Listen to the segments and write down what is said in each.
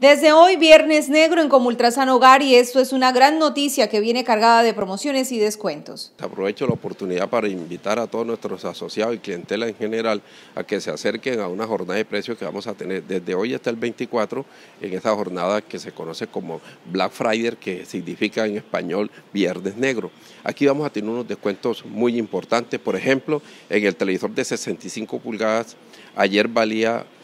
Desde hoy, Viernes Negro en Comultrasan Hogar, y esto es una gran noticia que viene cargada de promociones y descuentos. Aprovecho la oportunidad para invitar a todos nuestros asociados y clientela en general a que se acerquen a una jornada de precios que vamos a tener desde hoy hasta el 24, en esta jornada que se conoce como Black Friday, que significa en español Viernes Negro. Aquí vamos a tener unos descuentos muy importantes, por ejemplo, en el televisor de 65 pulgadas, ayer valía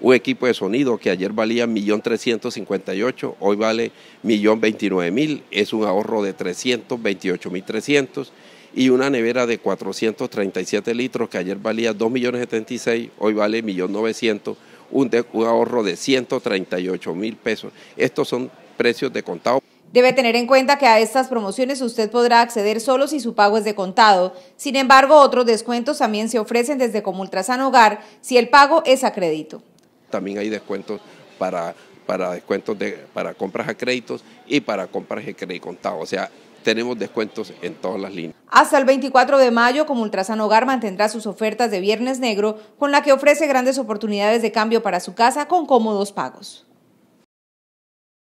un equipo de sonido que ayer valía 1.358.000, hoy vale 1.029.000, es un ahorro de 328.300 y una nevera de 437 litros que ayer valía 2.076.000, hoy vale 1.900.000, un, un ahorro de 138.000 pesos. Estos son precios de contado. Debe tener en cuenta que a estas promociones usted podrá acceder solo si su pago es de contado. Sin embargo, otros descuentos también se ofrecen desde Comultrasan Hogar si el pago es a crédito también hay descuentos para, para descuentos para compras a créditos y para compras de crédito contado. O sea, tenemos descuentos en todas las líneas. Hasta el 24 de mayo, como Ultrasan Hogar mantendrá sus ofertas de Viernes Negro, con la que ofrece grandes oportunidades de cambio para su casa con cómodos pagos.